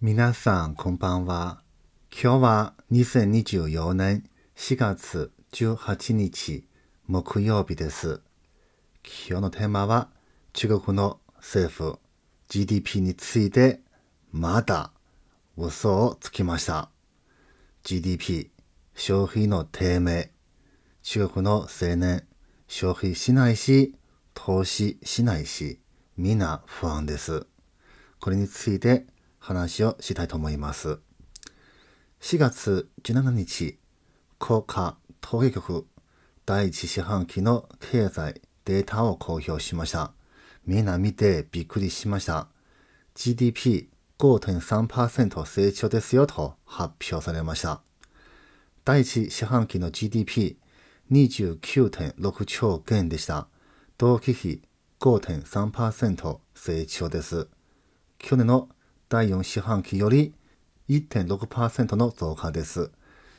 皆さん、こんばんは。今日は2024年4月18日木曜日です。今日のテーマは中国の政府 GDP についてまだ嘘をつきました。GDP 消費の低迷。中国の青年消費しないし投資しないしみんな不安です。これについて話をしたいと思います。4月17日、国家統計局第一四半期の経済データを公表しました。みんな見てびっくりしました。GDP5.3% 成長ですよと発表されました。第一四半期の GDP29.6 兆元でした。同期比5.3%成長です。去年の第4四半期より1.6%の増加です。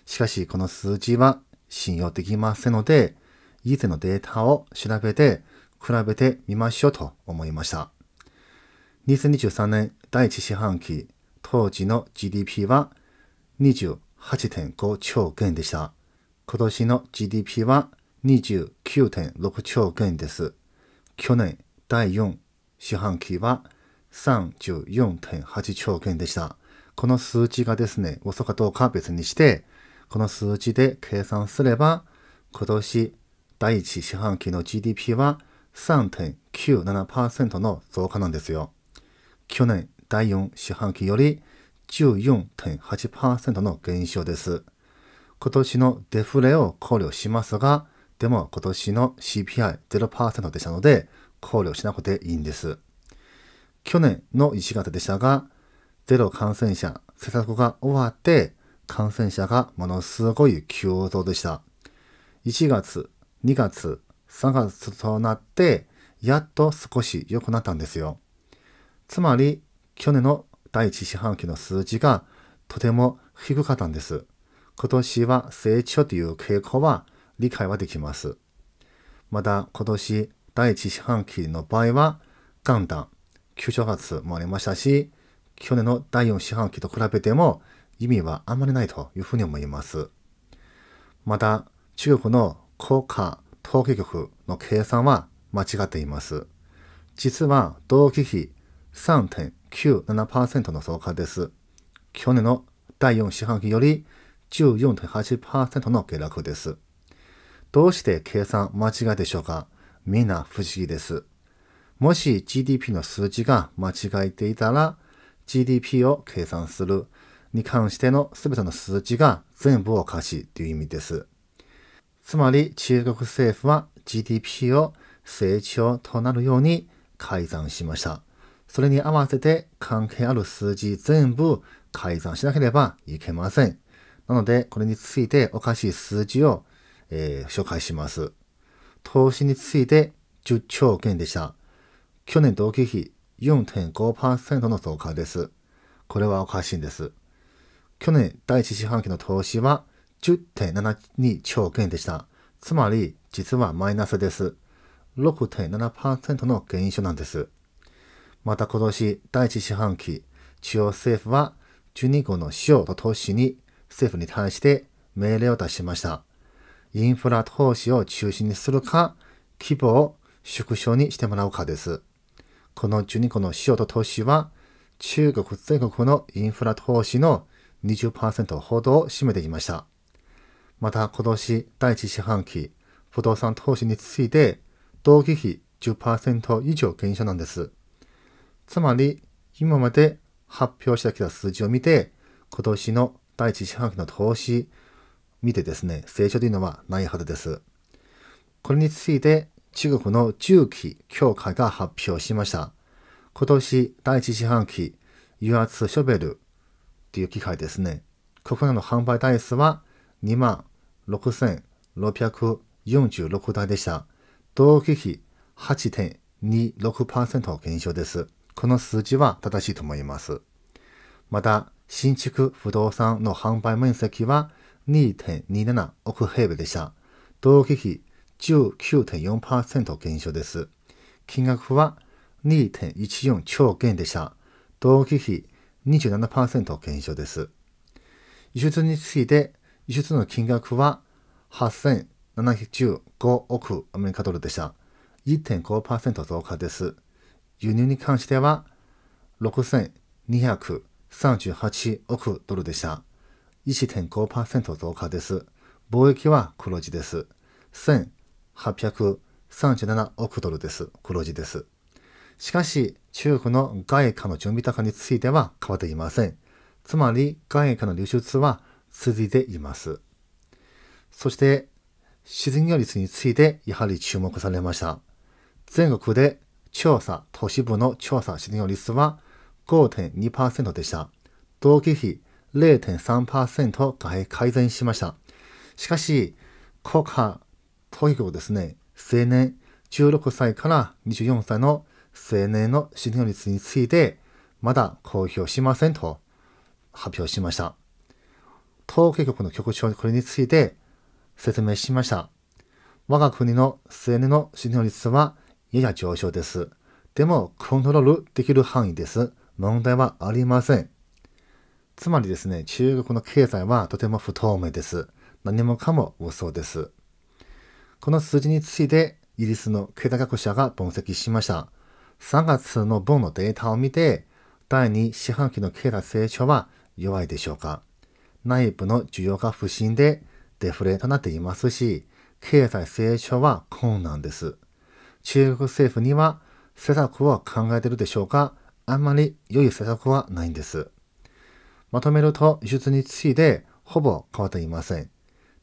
しかしこの数字は信用できませんので、以前のデータを調べて比べてみましょうと思いました。2023年第1四半期、当時の GDP は28.5兆元でした。今年の GDP は29.6兆元です。去年第4四半期は34.8兆でした。この数値がですね、遅かどうか別にして、この数値で計算すれば、今年第1四半期の GDP は3.97%の増加なんですよ。去年第4四半期より14.8%の減少です。今年のデフレを考慮しますが、でも今年の CPI0% でしたので、考慮しなくていいんです。去年の1月でしたが、ゼロ感染者、施策が終わって、感染者がものすごい急増でした。1月、2月、3月となって、やっと少し良くなったんですよ。つまり、去年の第1四半期の数字がとても低かったんです。今年は成長という傾向は理解はできます。また今年第1四半期の場合は、元旦、急正月もありましたし、去年の第4四半期と比べても意味はあまりないというふうに思います。また、中国の効果統計局の計算は間違っています。実は同期比3.97%の増加です。去年の第4四半期より14.8%の下落です。どうして計算間違いでしょうかみんな不思議です。もし GDP の数字が間違えていたら、GDP を計算するに関しての全ての数字が全部おかしいという意味です。つまり中国政府は GDP を成長となるように改ざんしました。それに合わせて関係ある数字全部改ざんしなければいけません。なので、これについておかしい数字を、えー、紹介します。投資について10兆元でした。去年同期比4.5%の増加です。これはおかしいんです。去年第1四半期の投資は10.72兆元でした。つまり、実はマイナスです。6.7%の減少なんです。また今年第1四半期、中央政府は12号の使用と投資に政府に対して命令を出しました。インフラ投資を中心にするか、規模を縮小にしてもらうかです。この12個の市場と投資は、中国全国のインフラ投資の20%ほどを占めていました。また今年第1四半期、不動産投資について、同期比10%以上減少なんです。つまり、今まで発表してきた数字を見て、今年の第1四半期の投資、見てですね、成長というのはないはずです。これについて、中国の中期強化が発表しました。今年第一四半期、油圧ショベルという機械ですね。国内の販売台数は2万6646台でした。同期比8.26%減少です。この数字は正しいと思います。また、新築不動産の販売面積は2.27億平米でした。同期比19.4%減少です。金額は2.14兆元でした。同期比27%減少です。輸出について、輸出の金額は8715億アメリカドルでした。1.5%増加です。輸入に関しては6238億ドルでした。1.5%増加です。貿易は黒字です。837億ドルです。黒字です。しかし、中国の外貨の準備高については変わっていません。つまり、外貨の流出は続いています。そして、失業率についてやはり注目されました。全国で調査、都市部の調査失業率は5.2%でした。同期比0.3%改善しました。しかし、国家とにかですね、青年、16歳から24歳の青年の失業率について、まだ公表しませんと発表しました。統計局の局長にこれについて説明しました。我が国の青年の失業率はやや上昇です。でも、コントロールできる範囲です。問題はありません。つまりですね、中国の経済はとても不透明です。何もかも嘘です。この数字についてイギリスの経済学者が分析しました。3月の分のデータを見て、第2四半期の経済成長は弱いでしょうか。内部の需要が不振でデフレとなっていますし、経済成長は困難です。中国政府には施策を考えているでしょうかあんまり良い施策はないんです。まとめると、輸出についてほぼ変わっていません。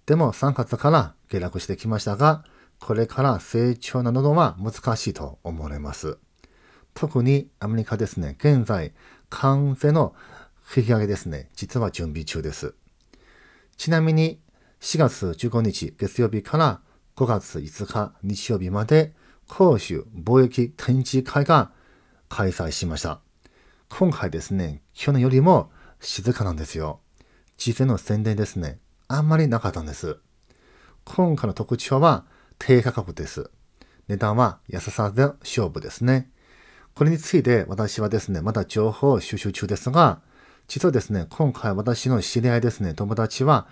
でも3月から下落してきましたが、これから成長などは難しいと思われます。特にアメリカですね、現在、関税の引き上げですね、実は準備中です。ちなみに、4月15日月曜日から5月5日日曜日まで、公衆貿易展示会が開催しました。今回ですね、去年よりも静かなんですよ。事前の宣伝ですね。あんまりなかったんです。今回の特徴は低価格です。値段は安さで勝負ですね。これについて私はですね、まだ情報を収集中ですが、実はですね、今回私の知り合いですね、友達は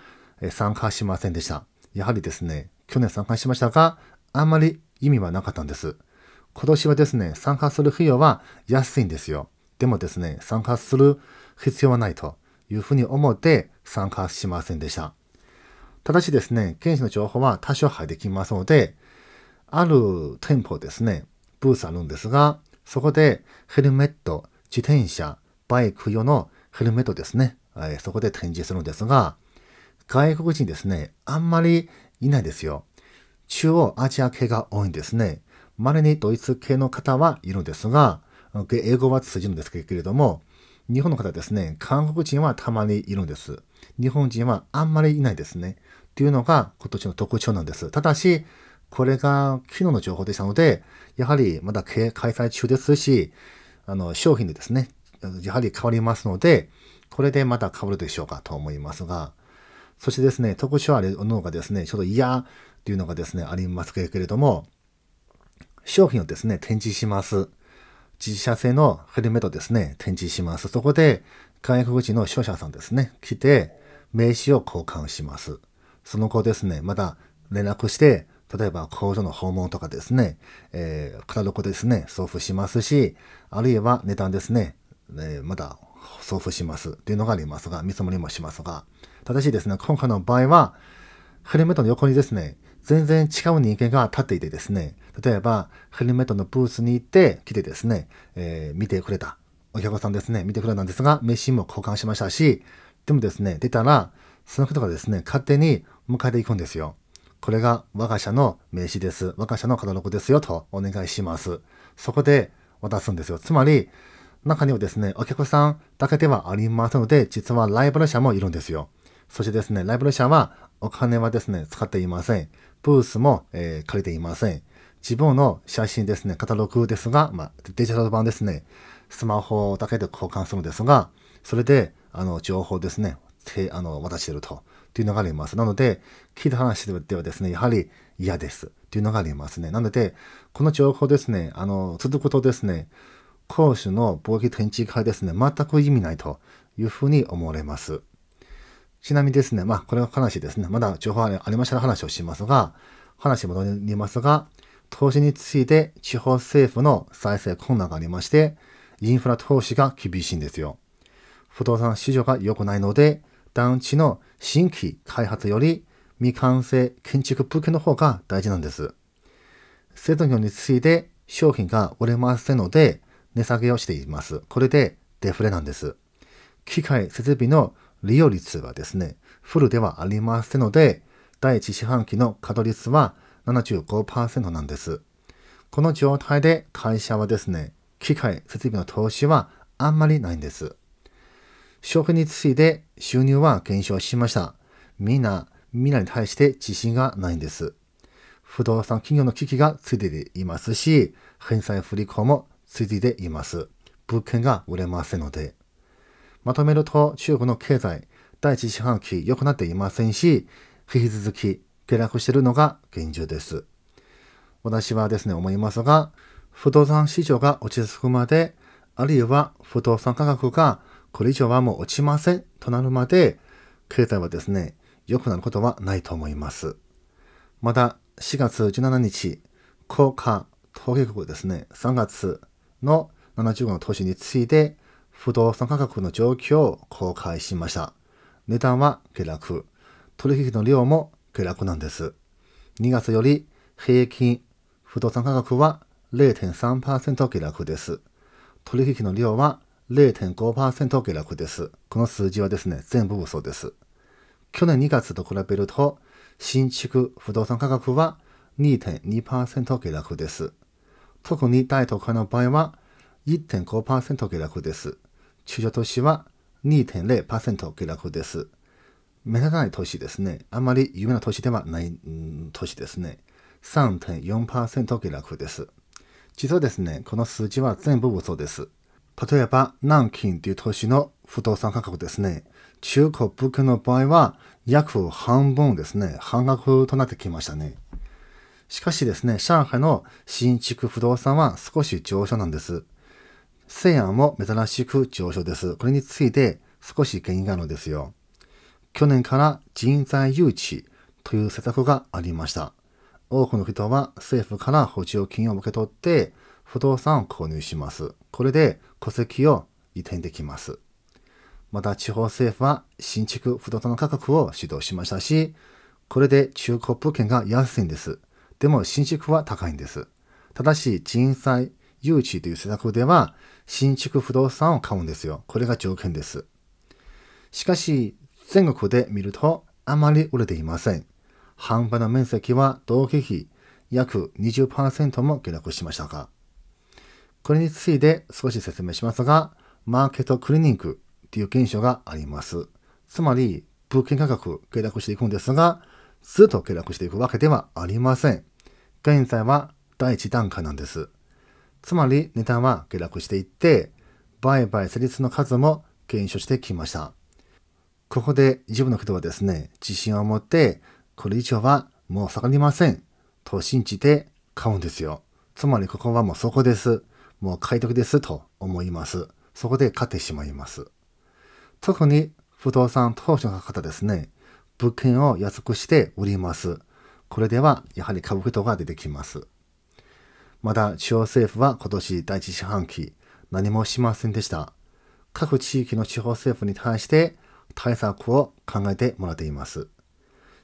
参加しませんでした。やはりですね、去年参加しましたが、あんまり意味はなかったんです。今年はですね、参加する費用は安いんですよ。でもですね、参加する必要はないというふうに思って参加しませんでした。ただしですね、現地の情報は多少配できますので、ある店舗ですね、ブースあるんですが、そこでヘルメット、自転車、バイク用のヘルメットですね、えそこで展示するんですが、外国人ですね、あんまりいないですよ。中央アジア系が多いんですね。稀にドイツ系の方はいるんですが、英語は通じるんですけれども、日本の方ですね、韓国人はたまにいるんです。日本人はあんまりいないですね。っていうのが今年の特徴なんです。ただし、これが昨日の情報でしたので、やはりまだ開催中ですし、あの、商品でですね、やはり変わりますので、これでまた変わるでしょうかと思いますが、そしてですね、特徴あるのがですね、ちょっと嫌というのがですね、ありますけれども、商品をですね、展示します。自社製のヘルメットですね、展示します。そこで韓薬口の商社さんですね、来て、名刺を交換します。その後ですね、また連絡して、例えば工場の訪問とかですね、えー、カタログですね、送付しますし、あるいは値段ですね、えー、また送付しますっていうのがありますが、見積もりもしますが、ただしですね、今回の場合は、ヘルメットの横にですね、全然違う人間が立っていてですね、例えばヘルメットのブースに行って来てですね、えー、見てくれたお客さんですね、見てくれたんですが、名刺も交換しましたし、でもですね、出たら、その人がですね、勝手に迎えていくんですよ。これが我が社の名刺です。我が社のカタログですよとお願いします。そこで渡すんですよ。つまり、中にはですね、お客さんだけではありませんので、実はライバル社もいるんですよ。そしてですね、ライバル社はお金はですね、使っていません。ブースも、えー、借りていません。自分の写真ですね、カタログですが、まあ、デジタル版ですね。スマホだけで交換するんですが、それで、あの、情報ですね、てあの渡してると。っていうのがあります。なので、聞いた話ではですね、やはり嫌です。っていうのがありますね。なので、この情報ですね、あの、続くとですね、講師の貿易展示会ですね、全く意味ないというふうに思われます。ちなみにですね、まあ、これは話ですね、まだ情報ありましたら話をしますが、話戻りますが、投資について地方政府の再生困難がありまして、インフラ投資が厳しいんですよ。不動産市場が良くないので、団地の新規開発より未完成建築物件の方が大事なんです。製造業について商品が売れませんので、値下げをしています。これでデフレなんです。機械設備の利用率はですね、フルではありませんので、第1四半期の稼働率は75%なんです。この状態で会社はですね、機械、設備の投資はあんまりないんです。消費について収入は減少しました。みんな、みんなに対して自信がないんです。不動産企業の危機がついていますし、返済不履行もついています。物件が売れませんので。まとめると、中国の経済、第一四半期良くなっていませんし、引き続き下落しているのが現状です。私はですね、思いますが、不動産市場が落ち着くまで、あるいは不動産価格がこれ以上はもう落ちませんとなるまで、経済はですね、良くなることはないと思います。また、4月17日、効果統計局ですね、3月の75の投資について、不動産価格の状況を公開しました。値段は下落。取引の量も下落なんです。2月より平均不動産価格は0.3%下落です。取引の量は0.5%下落です。この数字はですね、全部嘘です。去年2月と比べると、新築不動産価格は2.2%下落です。特に大都会の場合は1.5%下落です。中小都市は2.0%下落です。目立たない都市ですね。あまり有名な都市ではない、うん、都市ですね。3.4%下落です。実はですね、この数字は全部嘘です。例えば、南京という都市の不動産価格ですね。中古物件の場合は、約半分ですね、半額となってきましたね。しかしですね、上海の新築不動産は少し上昇なんです。西安も珍しく上昇です。これについて少し原因があるのですよ。去年から人材誘致という施策がありました。多くの人は政府から補助金を受け取って不動産を購入します。これで戸籍を移転できます。また地方政府は新築不動産の価格を指導しましたし、これで中古物件が安いんです。でも新築は高いんです。ただし人災誘致という施策では新築不動産を買うんですよ。これが条件です。しかし全国で見るとあまり売れていません。半端な面積は同期比約20%も下落しましたが、これについて少し説明しますが、マーケットクリニックという現象があります。つまり、物件価格下落していくんですが、ずっと下落していくわけではありません。現在は第1段階なんです。つまり、値段は下落していって、売買成立の数も減少してきました。ここで一部の人はですね、自信を持ってこれ以上はもう下がりません。と信じて買うんですよ。つまりここはもうそこです。もう買い得ですと思います。そこで買ってしまいます。特に不動産投資の方ですね、物件を安くして売ります。これではやはり株価が出てきます。また中央政府は今年第一四半期何もしませんでした。各地域の地方政府に対して対策を考えてもらっています。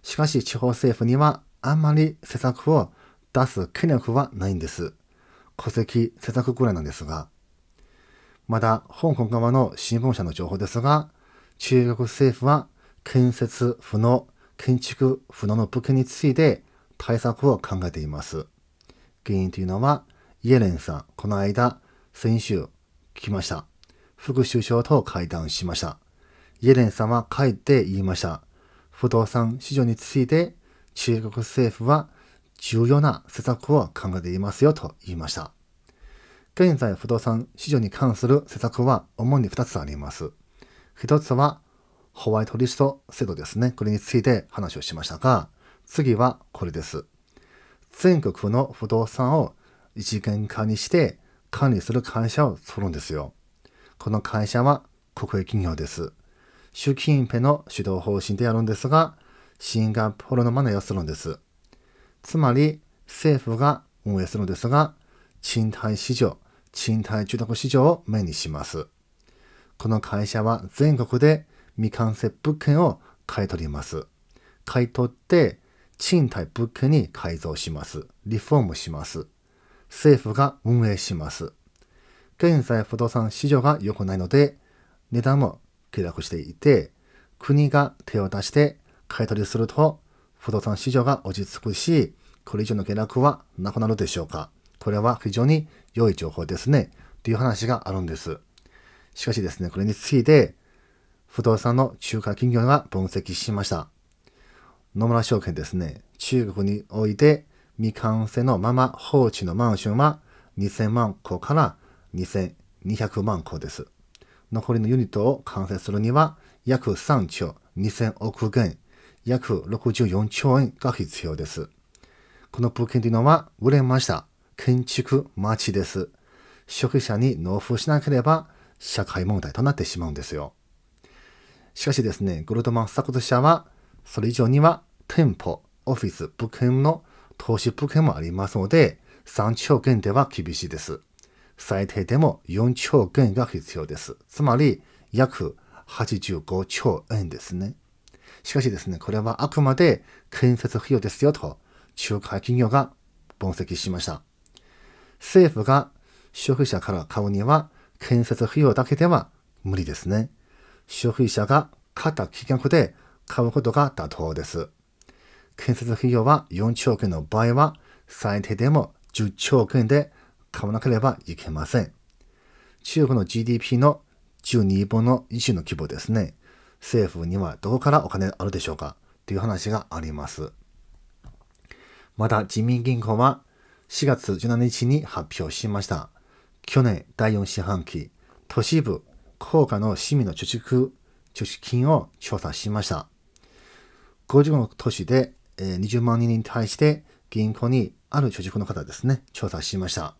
しかし地方政府にはあんまり施策を出す権力はないんです。戸籍施策ぐらいなんですが。まだ香港側の新聞社の情報ですが、中国政府は建設不能、建築不能の物件について対策を考えています。原因というのは、イエレンさん、この間、先週、来ました。副首相と会談しました。イエレンさんは帰って言いました。不動産市場について中国政府は重要な施策を考えていますよと言いました。現在不動産市場に関する施策は主に2つあります。1つはホワイトリスト制度ですね。これについて話をしましたが、次はこれです。全国の不動産を一元化にして管理する会社を取るんですよ。この会社は国営企業です。習近平の主導方針であるんですが、シンガポールの真似をするんです。つまり、政府が運営するんですが、賃貸市場、賃貸住宅市場を目にします。この会社は全国で未完成物件を買い取ります。買い取って、賃貸物件に改造します。リフォームします。政府が運営します。現在不動産市場が良くないので、値段も下落していて、国が手を出して買い取りすると、不動産市場が落ち着くし、これ以上の下落はなくなるでしょうか。これは非常に良い情報ですね。という話があるんです。しかしですね、これについて、不動産の中華企業が分析しました。野村証券ですね、中国において未完成のまま放置のマンションは2000万個から2200万個です。残りのユニットを完成するには約3兆2000億元、約64兆円が必要です。この物件というのは売れました。建築町です。消費者に納付しなければ社会問題となってしまうんですよ。しかしですね、ゴルドマン・サクト社は、それ以上には店舗、オフィス、物件の投資物件もありますので、3兆元では厳しいです。最低でも4兆元が必要です。つまり、約85兆円ですね。しかしですね、これはあくまで建設費用ですよと、仲介企業が分析しました。政府が消費者から買うには、建設費用だけでは無理ですね。消費者が買った金額で買うことが妥当です。建設費用は4兆円の場合は、最低でも10兆円で買わなければいけません。中国の GDP の12分の1の規模ですね。政府にはどこからお金あるでしょうかという話があります。また、人民銀行は4月17日に発表しました。去年第4四半期、都市部、高価の市民の貯蓄、貯蓄金を調査しました。55の都市で20万人に対して銀行にある貯蓄の方ですね、調査しました。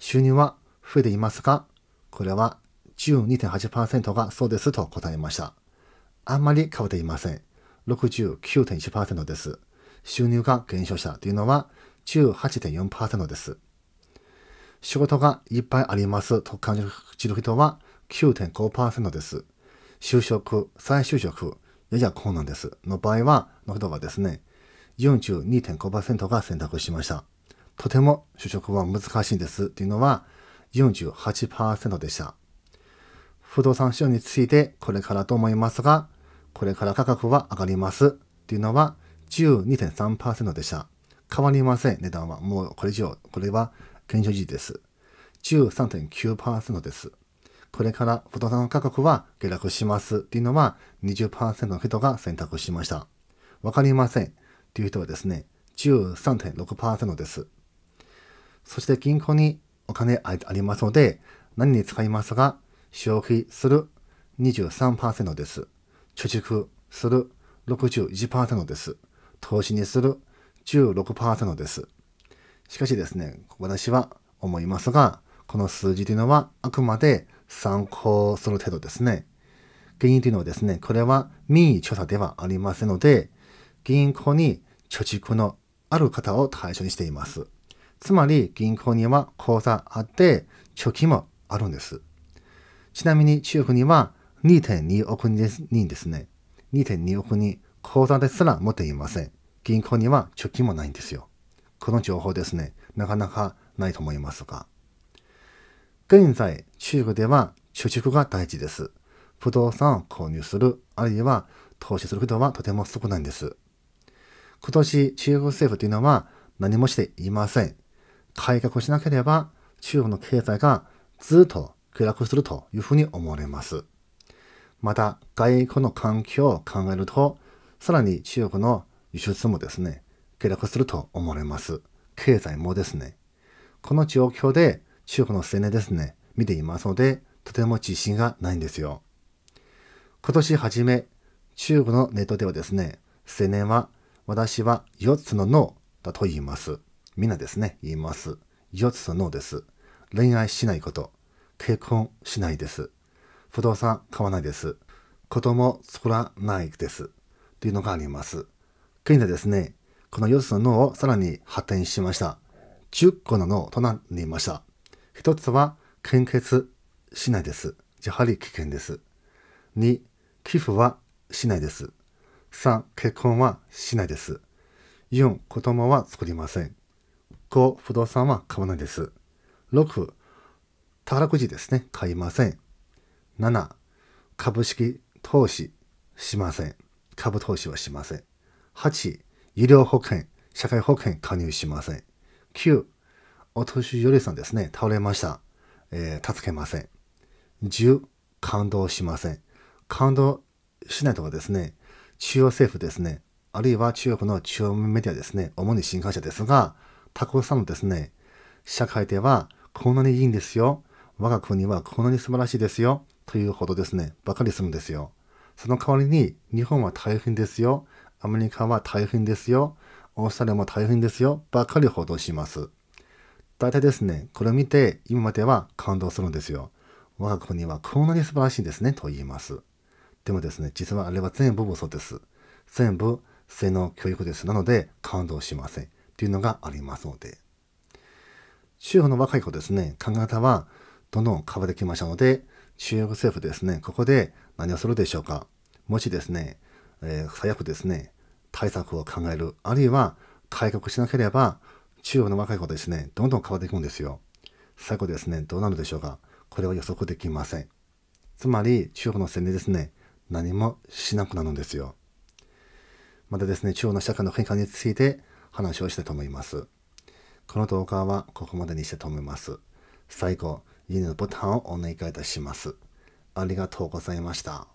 収入は増えていますかこれは12.8%がそうですと答えました。あんまり変わっていません。69.1%です。収入が減少したというのは18.4%です。仕事がいっぱいありますと感じる人は9.5%です。就職、再就職、やや困難です。の場合は、の人はですね、42.5%が選択しました。とても就職は難しいですっていうのは48%でした。不動産市場についてこれからと思いますが、これから価格は上がりますっていうのは12.3%でした。変わりません、値段は。もうこれ以上、これは現状維持です。13.9%です。これから不動産価格は下落しますっていうのは20%の人が選択しました。わかりませんっていう人はですね、13.6%です。そして銀行にお金ありますので、何に使いますが、消費する23%です。貯蓄する61%です。投資にする16%です。しかしですね、私は思いますが、この数字というのはあくまで参考する程度ですね。原因というのはですね、これは民意調査ではありませんので、銀行に貯蓄のある方を対象にしています。つまり銀行には口座あって貯金もあるんです。ちなみに中国には2.2億人ですね。2.2億人口座ですら持っていません。銀行には貯金もないんですよ。この情報ですね、なかなかないと思いますが。現在、中国では貯蓄が大事です。不動産を購入する、あるいは投資する人はとても少ないんです。今年、中国政府というのは何もしていません。改革しなければ中国の経済がずっと下落するというふうに思われます。また、外交の環境を考えると、さらに中国の輸出もですね、下落すると思われます。経済もですね。この状況で中国の青年ですね、見ていますので、とても自信がないんですよ。今年初め、中国のネットではですね、青年は、私は4つの脳だと言います。皆ですね、言います。四つのです。恋愛しないこと。結婚しないです。不動産買わないです。子供作らないです。というのがあります。現在ですね、この四つの脳をさらに発展しました。十個の脳となりました。一つは、献血しないです。やはり危険です。二、寄付はしないです。三、結婚はしないです。四、子供は作りません。五不動産は買わないです。6、宝くじですね、買いません。7、株式投資しません。株投資はしません。8、医療保険、社会保険加入しません。9、お年寄りさんですね、倒れました。えー、助けません。10、感動しません。感動しないとかですね、中央政府ですね、あるいは中国の中央メディアですね、主に新幹社ですが、たくさんのですね、社会ではこんなにいいんですよ。我が国はこんなに素晴らしいですよ。というほどですね、ばかりするんですよ。その代わりに、日本は大変ですよ。アメリカは大変ですよ。オーストラリアも大変ですよ。ばかり報道します。大体ですね、これを見て、今までは感動するんですよ。我が国はこんなに素晴らしいですね、と言います。でもですね、実はあれは全部嘘です。全部、性能教育です。なので、感動しません。っていうのがありますので中国の若い子ですね考え方はどんどん変わってきましたので中国政府ですねここで何をするでしょうかもしですね、えー、最悪ですね対策を考えるあるいは改革しなければ中国の若い子ですねどんどん変わっていくんですよ最後ですねどうなるでしょうかこれは予測できませんつまり中国の戦略ですね何もしなくなるんですよまたですね中央の社会の変化について話をしたと思います。この動画はここまでにした止と思います。最後、いいねのボタンをお願いいたします。ありがとうございました。